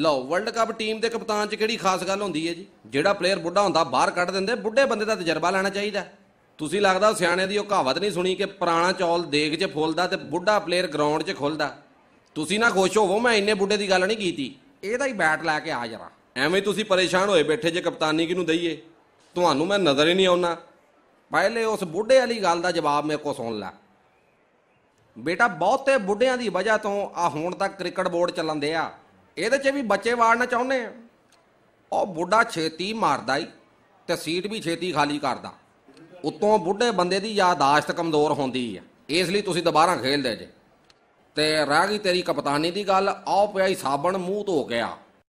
ਲਓ world cup team ਦੇ ਕਪਤਾਨ 'ਚ ਕਿਹੜੀ ਖਾਸ ਗੱਲ ਹੁੰਦੀ ਹੈ ਜੀ ਜਿਹੜਾ ਪਲੇਅਰ ਬੁੱਢਾ ਹੁੰਦਾ ਬਾਹਰ ਕੱਢ ਦਿੰਦੇ ਬੁੱਢੇ ਬੰਦੇ ਦਾ ਤਜਰਬਾ ਲੈਣਾ ਚਾਹੀਦਾ ਤੁਸੀਂ ਲੱਗਦਾ ਸਿਆਣੇ ਦੀ ਉਹ ਕਹਾਵਤ ਨਹੀਂ ਸੁਣੀ ਕਿ ਪੁਰਾਣਾ ਚੌਲ ਦੇਖ 'ਚ ਫੁੱਲਦਾ ਤੇ ਬੁੱਢਾ ਪਲੇਅਰ ਗਰਾਊਂਡ 'ਚ ਖੁੱਲਦਾ ਤੁਸੀਂ ਨਾ ਖੁਸ਼ ਹੋਵੋ ਮੈਂ ਇੰਨੇ ਬੁੱਢੇ ਦੀ ਗੱਲ ਨਹੀਂ ਕੀਤੀ ਇਹਦਾ ਹੀ ਬੈਟ ਲੈ ਕੇ ਆ ਜਰਾ ਐਵੇਂ ਤੁਸੀਂ ਪਰੇਸ਼ਾਨ ਹੋਏ ਬੈਠੇ ਜੇ ਕਪਤਾਨੀ ਕਿਨੂੰ ਦਈਏ ਤੁਹਾਨੂੰ ਮੈਂ ਨਜ਼ਰ ਹੀ ਨਹੀਂ ਆਉਣਾ ਪਹਿਲੇ ਉਸ ਬੁੱਢੇ ਵਾਲੀ ਗੱਲ ਦਾ ਜਵਾਬ ਮੇਰੇ ਕੋ ਸੁਣ ਲੈ ਬੇਟਾ ਬਹੁਤੇ ਬੁੱਢਿਆਂ ਦੀ ਵਜ੍ਹਾ ਤੋਂ ਆ ਹੁਣ ਤੱਕ ਕ੍ਰਿਕਟ ਬੋਰਡ ਚੱਲਣ ਦੇ ਆ ਇਹਦੇ 'ਚ ਵੀ ਬੱਚੇ ਵਾੜਨਾ ਚਾਹੁੰਦੇ ਆ ਉਹ ਬੁੱਢਾ ਛੇਤੀ ਮਾਰਦਾ ਹੀ ਤੇ ਸੀਟ ਵੀ ਛੇਤੀ ਖਾਲੀ ਕਰਦਾ ਉਤੋਂ ਬੁੱਢੇ ਬੰਦੇ ਦੀ ਯਾਦਾਸ਼ਤ ਕਮਜ਼ੋਰ ਹੁੰਦੀ ਆ ਇਸ ਲਈ ਤੁਸੀਂ ਦੁਬਾਰਾ ਖੇਲਦੇ ਜੇ ਤੇ ਰਾਗੀ ਤੇਰੀ ਕਪਤਾਨੀ ਦੀ ਗੱਲ ਆਉ ਪਿਆ ਹੀ ਸਾਬਣ ਮੂੰਹ ਧੋ ਗਿਆ